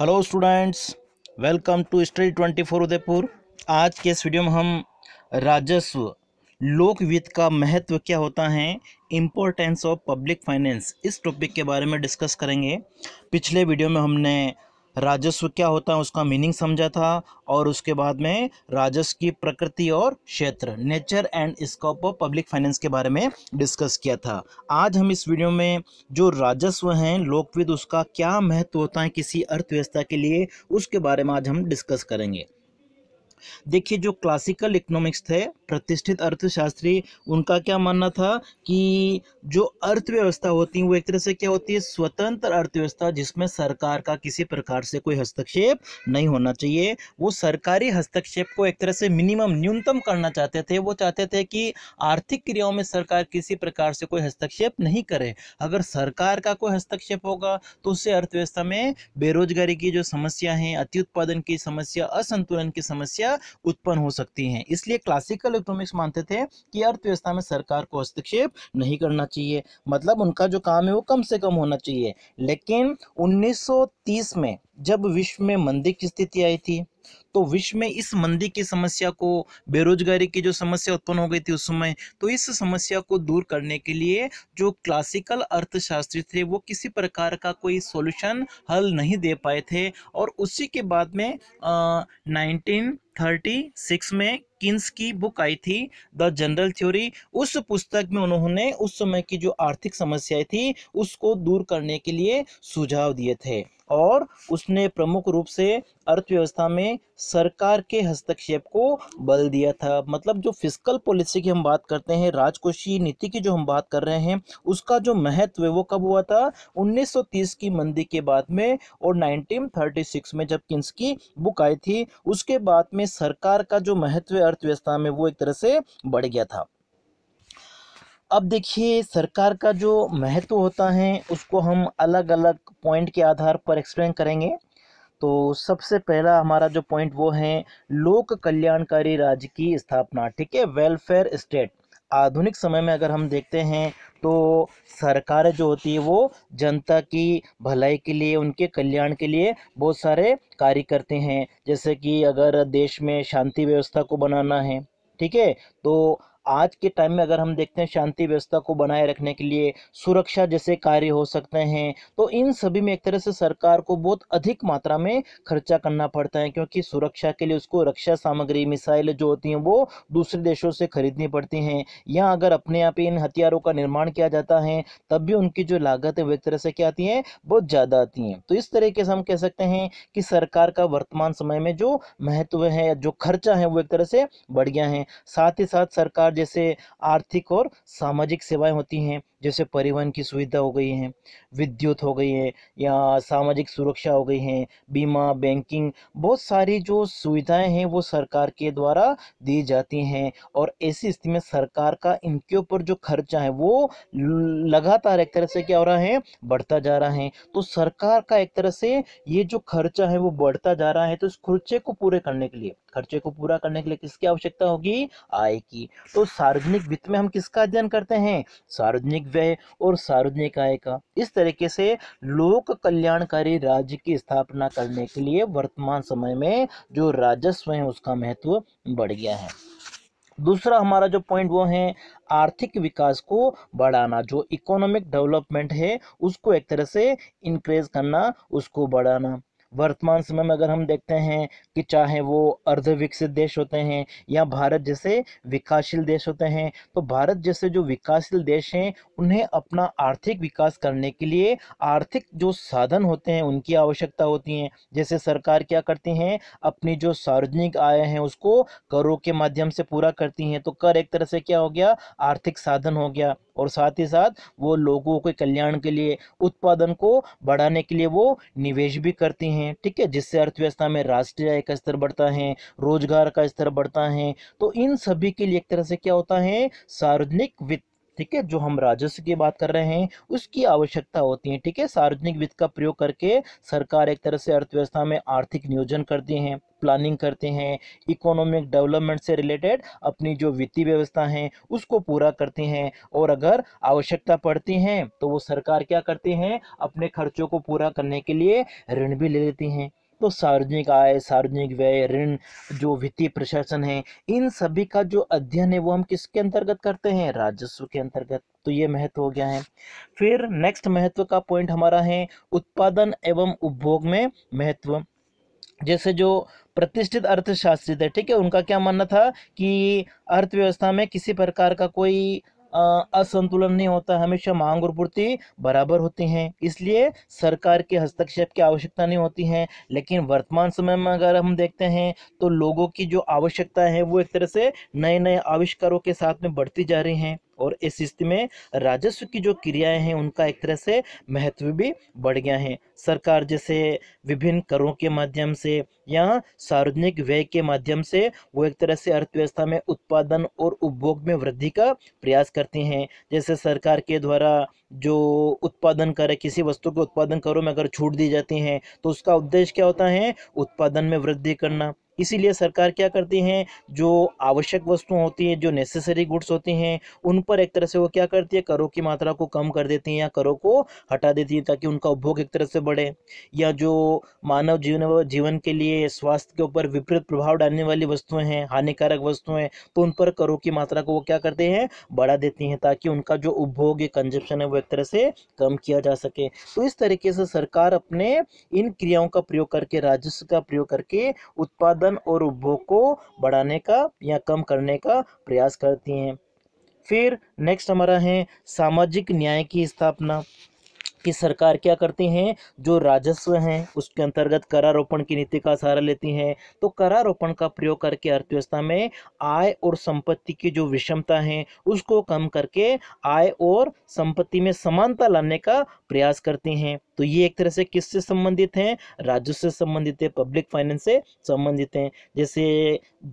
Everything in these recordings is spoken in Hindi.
hello students welcome to Study twenty four Udaipur आज के इस वीडियो में हम राजस्व वित्त का महत्व क्या होता है इम्पोर्टेंस ऑफ पब्लिक फाइनेंस इस टॉपिक के बारे में डिस्कस करेंगे पिछले वीडियो में हमने राजस्व क्या होता है उसका मीनिंग समझा था और उसके बाद में राजस्व की प्रकृति और क्षेत्र nature and scope of public finance के बारे में डिस्कस किया था आज हम इस वीडियो में जो राजस्व हैं लोकविद उसका क्या महत्व होता है किसी अर्थव्यवस्था के लिए उसके बारे में आज हम डिस्कस करेंगे देखिए जो क्लासिकल इकोनॉमिक्स थे प्रतिष्ठित अर्थशास्त्री उनका क्या मानना था कि जो अर्थव्यवस्था होती है वो एक तरह से क्या होती है स्वतंत्र अर्थव्यवस्था जिसमें सरकार का किसी प्रकार से कोई हस्तक्षेप नहीं होना चाहिए वो सरकारी हस्तक्षेप को एक तरह से मिनिमम न्यूनतम करना चाहते थे वो चाहते थे कि आर्थिक क्रियाओं में सरकार किसी प्रकार से कोई हस्तक्षेप नहीं करे अगर सरकार का कोई हस्तक्षेप होगा तो उससे अर्थव्यवस्था में बेरोजगारी की जो समस्या है अति उत्पादन की समस्या असंतुलन की समस्या समस्या उत्पन्न हो सकती हैं इसलिए क्लासिकल इकोनॉमिक्स मानते थे कि अर्थव्यवस्था में सरकार को हस्तक्षेप नहीं करना चाहिए मतलब उनका जो काम है वो कम से कम होना चाहिए लेकिन 1930 में जब विश्व में मंदी की स्थिति आई थी तो विश्व में इस मंदी की समस्या को बेरोजगारी की जो समस्या उत्पन्न हो गई थी उस समय तो इस समस्या को दूर करने के लिए जो क्लासिकल अर्थशास्त्री थे वो किसी प्रकार का कोई सॉल्यूशन हल नहीं दे पाए थे और उसी के बाद में नाइनटीन थर्टी सिक्स में किन्स की बुक आई थी द जनरल थ्योरी उस पुस्तक में उन्होंने उस समय की जो आर्थिक समस्याएं थी उसको दूर करने के लिए सुझाव दिए थे और उसने प्रमुख रूप से अर्थव्यवस्था में सरकार के हस्तक्षेप को बल दिया था मतलब जो फिजिकल पॉलिसी की हम बात करते हैं राजकोषीय नीति की जो हम बात कर रहे हैं उसका जो महत्व है वो कब हुआ था 1930 की मंदी के बाद में और 1936 में जब किन्स की बुक आई थी उसके बाद में सरकार का जो महत्व अर्थव्यवस्था में वो एक तरह से बढ़ गया था अब देखिए सरकार का जो महत्व होता है उसको हम अलग अलग पॉइंट के आधार पर एक्सप्लेन करेंगे तो सबसे पहला हमारा जो पॉइंट वो है लोक कल्याणकारी राज्य की स्थापना ठीक है वेलफेयर स्टेट आधुनिक समय में अगर हम देखते हैं तो सरकारें जो होती है वो जनता की भलाई के लिए उनके कल्याण के लिए बहुत सारे कार्य करते हैं जैसे कि अगर देश में शांति व्यवस्था को बनाना है ठीक है तो आज के टाइम में अगर हम देखते हैं शांति व्यवस्था को बनाए रखने के लिए सुरक्षा जैसे कार्य हो सकते हैं तो इन सभी में एक तरह से सरकार को बहुत अधिक मात्रा में खर्चा करना पड़ता है क्योंकि सुरक्षा के लिए उसको रक्षा सामग्री मिसाइल जो होती हैं वो दूसरे देशों से खरीदनी पड़ती हैं या अगर अपने आप इन हथियारों का निर्माण किया जाता है तब भी उनकी जो लागत है वो एक तरह से क्या आती है बहुत ज़्यादा आती हैं तो इस तरीके से हम कह सकते हैं कि सरकार का वर्तमान समय में जो महत्व है जो खर्चा है वो एक तरह से बढ़ गया है साथ ही साथ सरकार जैसे आर्थिक और सामाजिक सेवाएं होती हैं जैसे परिवहन की सुविधा हो गई है विद्युत हो गई है या सामाजिक सुरक्षा हो गई है बीमा बैंकिंग बहुत सारी जो सुविधाएं हैं वो सरकार के द्वारा दी जाती हैं और ऐसी स्थिति में सरकार का इनके ऊपर जो खर्चा है वो लगातार एक तरह से क्या हो रहा है बढ़ता जा रहा है तो सरकार का एक तरह से ये जो खर्चा है वो बढ़ता जा रहा है तो इस खर्चे को पूरे करने के लिए खर्चे को पूरा करने के लिए किसकी आवश्यकता होगी आय की तो सार्वजनिक वित्त में हम किसका अध्ययन करते हैं सार्वजनिक व्यय और सार्वजनिक आय का इस तरीके से लोक कल्याणकारी राज्य की स्थापना करने के लिए वर्तमान समय में जो राजस्व है उसका महत्व बढ़ गया है दूसरा हमारा जो पॉइंट वो है आर्थिक विकास को बढ़ाना जो इकोनॉमिक डेवलपमेंट है उसको एक तरह से इंक्रेज करना उसको बढ़ाना वर्तमान समय में अगर हम देखते हैं कि चाहे वो अर्ध विकसित देश होते हैं या भारत जैसे विकासशील देश होते हैं तो भारत जैसे जो विकासशील देश हैं उन्हें अपना आर्थिक विकास करने के लिए आर्थिक जो साधन होते हैं उनकी आवश्यकता होती है जैसे सरकार क्या करती हैं अपनी जो सार्वजनिक आय है उसको करों के माध्यम से पूरा करती हैं तो कर एक तरह से क्या हो गया आर्थिक साधन हो गया और साथ ही साथ वो लोगों के कल्याण के लिए उत्पादन को बढ़ाने के लिए वो निवेश भी करती हैं ठीक है जिससे अर्थव्यवस्था में राष्ट्रीय आय का स्तर बढ़ता है रोजगार का स्तर बढ़ता है तो इन सभी के लिए एक तरह से क्या होता है सार्वजनिक वित्त ठीक है जो हम राजस्व की बात कर रहे हैं उसकी आवश्यकता होती है ठीक है सार्वजनिक वित्त का प्रयोग करके सरकार एक तरह से अर्थव्यवस्था में आर्थिक नियोजन करती है प्लानिंग करते हैं इकोनॉमिक डेवलपमेंट से रिलेटेड अपनी जो वित्तीय व्यवस्था है उसको पूरा करते हैं और अगर आवश्यकता पड़ती है तो वो सरकार क्या करती हैं अपने खर्चों को पूरा करने के लिए ऋण भी ले लेती हैं तो सार्वजनिक आय सार्वजनिक व्यय ऋण जो वित्तीय प्रशासन है इन सभी का जो अध्ययन है वो हम किसके अंतर्गत करते हैं राजस्व के अंतर्गत तो ये महत्व हो गया है फिर नेक्स्ट महत्व का पॉइंट हमारा है उत्पादन एवं उपभोग में महत्व जैसे जो प्रतिष्ठित अर्थशास्त्री थे ठीक है उनका क्या मानना था कि अर्थव्यवस्था में किसी प्रकार का कोई असंतुलन नहीं होता हमेशा मांग और पूर्ति बराबर होती हैं इसलिए सरकार के हस्तक्षेप की आवश्यकता नहीं होती है लेकिन वर्तमान समय में अगर हम देखते हैं तो लोगों की जो आवश्यकता है वो एक तरह से नए नए आविष्कारों के साथ में बढ़ती जा रही हैं और इस स्थिति में राजस्व की जो क्रियाएं हैं उनका एक तरह से महत्व भी बढ़ गया है सरकार जैसे विभिन्न करों के माध्यम से या सार्वजनिक व्यय के माध्यम से वो एक तरह से अर्थव्यवस्था में उत्पादन और उपभोग में वृद्धि का प्रयास करती हैं जैसे सरकार के द्वारा जो उत्पादन कर किसी वस्तु के उत्पादन करों में अगर छूट दी जाती हैं तो उसका उद्देश्य क्या होता है उत्पादन में वृद्धि करना इसीलिए सरकार क्या करती हैं जो आवश्यक वस्तुएं होती हैं जो नेसेसरी गुड्स होती हैं उन पर एक तरह से वो क्या करती है करों की मात्रा को कम कर देती हैं या करों को हटा देती हैं ताकि उनका उपभोग एक तरह से बढ़े या जो मानव जीवन जीवन के लिए स्वास्थ्य के ऊपर विपरीत प्रभाव डालने वाली वस्तुएं हैं हानिकारक वस्तुएं हैं तो उन पर करों की मात्रा को वो क्या करते हैं बढ़ा देती हैं ताकि उनका जो उपभोग या कंजप्शन है वो एक तरह से कम किया जा सके तो इस तरीके से सरकार अपने इन क्रियाओं का प्रयोग करके राजस्व का प्रयोग करके उत्पादन और उपभोग को बढ़ाने का या कम करने का प्रयास करती हैं फिर नेक्स्ट हमारा है सामाजिक न्याय की स्थापना कि सरकार क्या करती हैं जो राजस्व हैं उसके अंतर्गत करारोपण की नीति का सहारा लेती हैं तो करारोपण का प्रयोग करके अर्थव्यवस्था में आय और संपत्ति की जो विषमता है उसको कम करके आय और संपत्ति में समानता लाने का प्रयास करती हैं तो ये एक तरह से किससे संबंधित हैं राजस्व से संबंधित है पब्लिक फाइनेंस से संबंधित हैं जैसे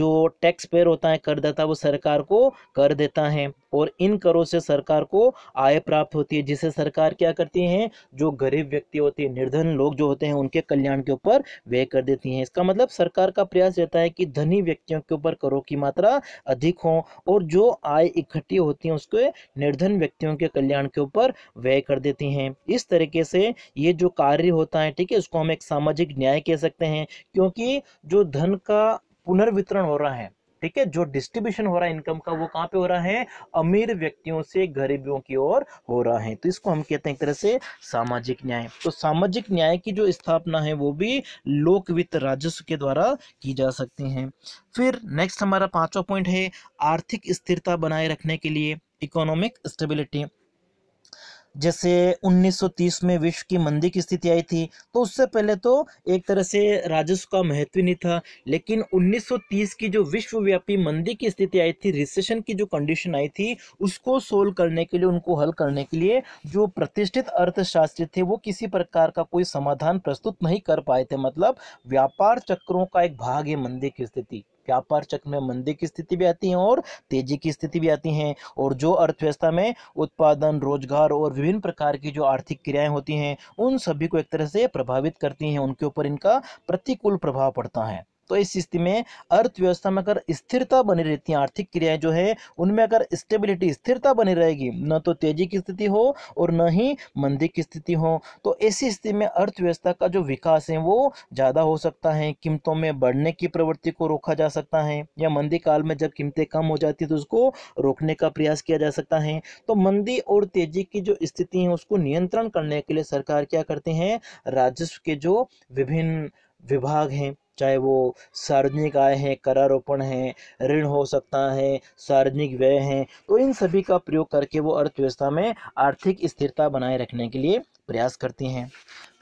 जो टैक्स पेयर होता है करदाता वो सरकार को कर देता है और इन करों से सरकार को आय प्राप्त होती है जिसे सरकार क्या करती है जो गरीब व्यक्ति होते हैं निर्धन लोग जो होते हैं उनके कल्याण के ऊपर व्यय कर देती हैं इसका मतलब सरकार का प्रयास रहता है कि धनी व्यक्तियों के ऊपर करों की मात्रा अधिक हो और जो आय इकट्ठी होती है उसके निर्धन व्यक्तियों के कल्याण के ऊपर व्यय कर देती हैं इस तरीके से ये जो कार्य होता है ठीक है उसको हम एक सामाजिक न्याय कह सकते हैं क्योंकि जो धन का पुनर्वितरण हो रहा है ठीक है जो डिस्ट्रीब्यूशन हो रहा है इनकम का वो कहाँ पे हो रहा है अमीर व्यक्तियों से गरीबियों की ओर हो रहा है तो इसको हम कहते हैं एक तरह से सामाजिक न्याय तो सामाजिक न्याय की जो स्थापना है वो भी लोक वित्त राजस्व के द्वारा की जा सकती है फिर नेक्स्ट हमारा पांचवा पॉइंट है आर्थिक स्थिरता बनाए रखने के लिए इकोनॉमिक स्टेबिलिटी जैसे 1930 में विश्व की मंदी की स्थिति आई थी तो उससे पहले तो एक तरह से राजस्व का महत्व ही नहीं था लेकिन 1930 की जो विश्वव्यापी मंदी की स्थिति आई थी रिसेशन की जो कंडीशन आई थी उसको सोल्व करने के लिए उनको हल करने के लिए जो प्रतिष्ठित अर्थशास्त्री थे वो किसी प्रकार का कोई समाधान प्रस्तुत नहीं कर पाए थे मतलब व्यापार चक्रों का एक भाग है मंदी की स्थिति व्यापार चक्र में मंदी की स्थिति भी आती है और तेजी की स्थिति भी आती है और जो अर्थव्यवस्था में उत्पादन रोजगार और विभिन्न प्रकार की जो आर्थिक क्रियाएं होती हैं उन सभी को एक तरह से प्रभावित करती हैं उनके ऊपर इनका प्रतिकूल प्रभाव पड़ता है तो इस स्थिति में अर्थव्यवस्था में अगर स्थिरता बनी रहती है आर्थिक क्रियाएं जो है उनमें अगर स्टेबिलिटी स्थिरता बनी रहेगी न तो तेजी की स्थिति हो और न ही मंदी की स्थिति हो तो ऐसी स्थिति में अर्थव्यवस्था का जो विकास है वो ज़्यादा हो सकता है कीमतों में बढ़ने की प्रवृत्ति को रोका जा सकता है या मंदी काल में जब कीमतें कम हो जाती है तो उसको रोकने का प्रयास किया जा सकता है तो मंदी और तेजी की जो स्थिति है उसको नियंत्रण करने के लिए सरकार क्या करते हैं राजस्व के जो विभिन्न विभाग हैं चाहे वो सार्वजनिक आय हैं करारोपण हैं ऋण हो सकता है सार्वजनिक व्यय हैं तो इन सभी का प्रयोग करके वो अर्थव्यवस्था में आर्थिक स्थिरता बनाए रखने के लिए प्रयास करती हैं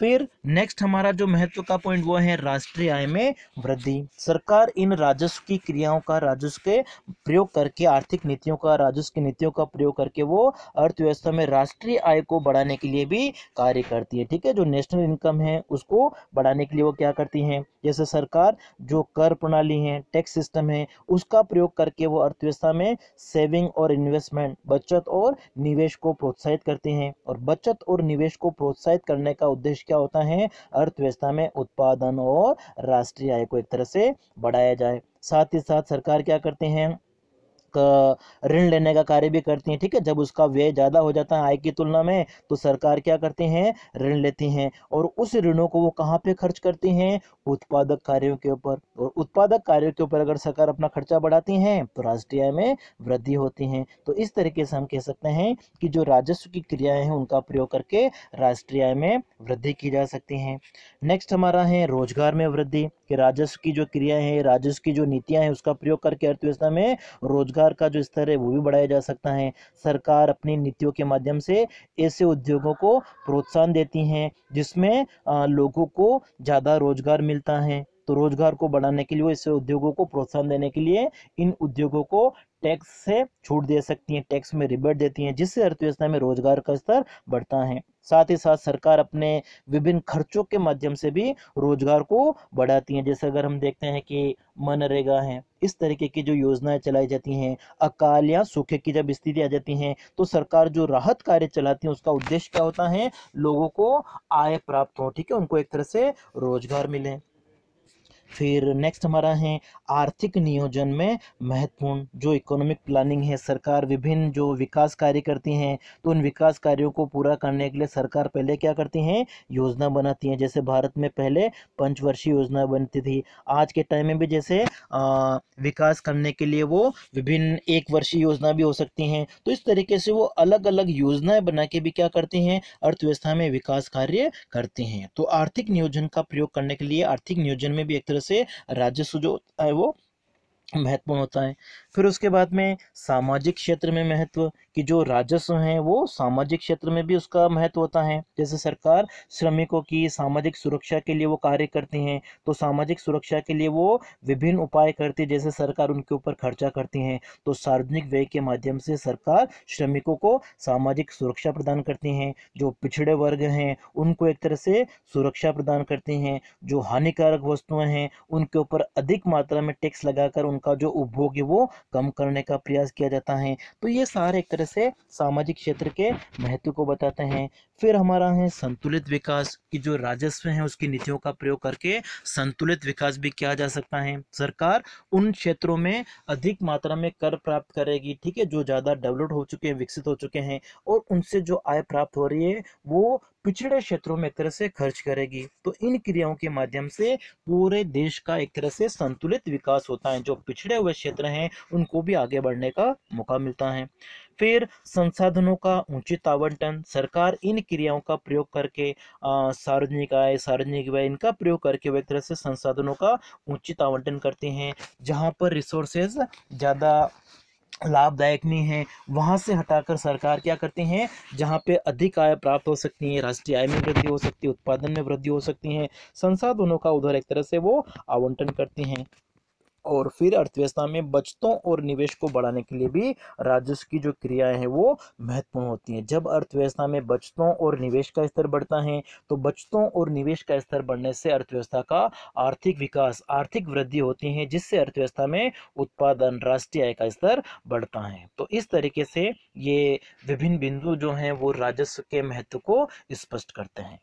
फिर नेक्स्ट हमारा जो महत्व का पॉइंट वो है राष्ट्रीय आय में वृद्धि सरकार इन राजस्व की क्रियाओं का राजस्व के प्रयोग करके आर्थिक नीतियों का राजस्व की नीतियों का प्रयोग करके वो अर्थव्यवस्था में राष्ट्रीय आय को बढ़ाने के लिए भी कार्य करती है ठीक है जो नेशनल इनकम है उसको बढ़ाने के लिए वो क्या करती है जैसे सरकार जो कर प्रणाली है टैक्स सिस्टम है उसका प्रयोग करके वो अर्थव्यवस्था में सेविंग और इन्वेस्टमेंट बचत और निवेश को प्रोत्साहित करती हैं और बचत और निवेश को प्रोत्साहित करने का उद्देश्य क्या होता है अर्थव्यवस्था में उत्पादन और राष्ट्रीय आय को एक तरह से बढ़ाया जाए साथ ही साथ सरकार क्या करते हैं ऋण लेने का कार्य भी करती हैं ठीक है जब उसका व्यय ज़्यादा हो जाता है आय की तुलना में तो सरकार क्या करती हैं ऋण लेती हैं और उस ऋणों को वो कहाँ पे खर्च करती हैं उत्पादक कार्यों के ऊपर और उत्पादक कार्यों के ऊपर अगर सरकार अपना खर्चा बढ़ाती हैं तो राष्ट्रीय आय में वृद्धि होती है तो इस तरीके से हम कह सकते हैं कि जो राजस्व की क्रियाएँ हैं उनका प्रयोग करके राष्ट्रीय आय में वृद्धि की जा सकती हैं नेक्स्ट हमारा है रोजगार में वृद्धि कि राजस्व की जो क्रिया है राजस्व की जो नीतियाँ हैं उसका प्रयोग करके अर्थव्यवस्था में रोजगार का जो स्तर है वो भी बढ़ाया जा सकता है सरकार अपनी नीतियों के माध्यम से ऐसे उद्योगों को प्रोत्साहन देती हैं जिसमें लोगों को ज़्यादा रोजगार मिलता है तो रोजगार को बढ़ाने के लिए ऐसे उद्योगों को प्रोत्साहन देने के लिए इन उद्योगों को टैक्स से छूट दे सकती हैं टैक्स में रिबेट देती हैं जिससे अर्थव्यवस्था में रोजगार का स्तर बढ़ता है साथ ही साथ सरकार अपने विभिन्न खर्चों के माध्यम से भी रोजगार को बढ़ाती है जैसे अगर हम देखते हैं कि मनरेगा है इस तरीके की जो योजनाएं चलाई जाती हैं अकाल या सूखे की जब स्थिति आ जाती है तो सरकार जो राहत कार्य चलाती है उसका उद्देश्य क्या होता है लोगों को आय प्राप्त हो ठीक है उनको एक तरह से रोजगार मिले फिर नेक्स्ट हमारा है आर्थिक नियोजन में महत्वपूर्ण जो इकोनॉमिक प्लानिंग है सरकार विभिन्न जो विकास कार्य करती हैं तो उन विकास कार्यों को पूरा करने के लिए सरकार पहले क्या करती हैं योजना बनाती हैं जैसे भारत में पहले पंचवर्षीय योजना बनती थी आज के टाइम में भी जैसे आ, विकास करने के लिए वो विभिन्न एक वर्षीय योजना भी हो सकती हैं तो इस तरीके से वो अलग अलग योजनाएं बना के भी क्या करती हैं अर्थव्यवस्था में विकास कार्य करती हैं तो आर्थिक नियोजन का प्रयोग करने के लिए आर्थिक नियोजन में भी एक तरह तरह से राजस्व जो है वो महत्वपूर्ण होता है फिर उसके बाद में सामाजिक क्षेत्र में महत्व कि जो राजस्व है वो सामाजिक क्षेत्र में भी उसका महत्व होता है जैसे सरकार श्रमिकों की सामाजिक सुरक्षा के लिए वो कार्य करती हैं तो सामाजिक सुरक्षा के लिए वो विभिन्न उपाय करती है जैसे सरकार उनके ऊपर खर्चा करती हैं तो सार्वजनिक व्यय के माध्यम से सरकार श्रमिकों को सामाजिक सुरक्षा प्रदान करती हैं जो पिछड़े वर्ग हैं उनको एक तरह से सुरक्षा प्रदान करती हैं जो हानिकारक वस्तुएं हैं उनके ऊपर अधिक मात्रा में टैक्स लगाकर उनका जो उपभोग है वो कम करने का प्रयास किया जाता है तो ये सारे एक तरह से सामाजिक क्षेत्र के महत्व को बताते हैं फिर हमारा है संतुलित विकास की जो राजस्व है उसकी नीतियों का प्रयोग करके संतुलित विकास भी किया जा सकता है सरकार उन क्षेत्रों में अधिक मात्रा में कर प्राप्त करेगी ठीक है जो ज़्यादा डेवलप्ड हो चुके हैं विकसित हो चुके हैं और उनसे जो आय प्राप्त हो रही है वो पिछड़े क्षेत्रों में एक तरह से खर्च करेगी तो इन क्रियाओं के माध्यम से पूरे देश का एक तरह से संतुलित विकास होता है जो पिछड़े हुए क्षेत्र हैं उनको भी आगे बढ़ने का मौका मिलता है फिर संसाधनों का उचित आवंटन सरकार इन क्रियाओं का प्रयोग करके सार्वजनिक आय सार्वजनिक व्यय इनका प्रयोग करके एक तरह से संसाधनों का उचित आवंटन करते हैं जहाँ पर रिसोर्सेज ज़्यादा लाभदायक नहीं है वहाँ से हटाकर सरकार क्या करते हैं जहाँ पे अधिक आय प्राप्त हो सकती है राष्ट्रीय आय में वृद्धि हो सकती है उत्पादन में वृद्धि हो सकती है संसाधनों का उधर एक तरह से वो आवंटन करते हैं और फिर अर्थव्यवस्था में बचतों और निवेश को बढ़ाने के लिए भी राजस्व की जो क्रियाएं हैं वो महत्वपूर्ण होती हैं जब अर्थव्यवस्था में बचतों और निवेश का स्तर बढ़ता है तो बचतों और निवेश का स्तर बढ़ने से अर्थव्यवस्था का आर्थिक विकास आर्थिक वृद्धि होती है जिससे अर्थव्यवस्था में उत्पादन राष्ट्रीय आय का स्तर बढ़ता है तो इस तरीके से ये विभिन्न बिंदु जो हैं वो राजस्व के महत्व को स्पष्ट करते हैं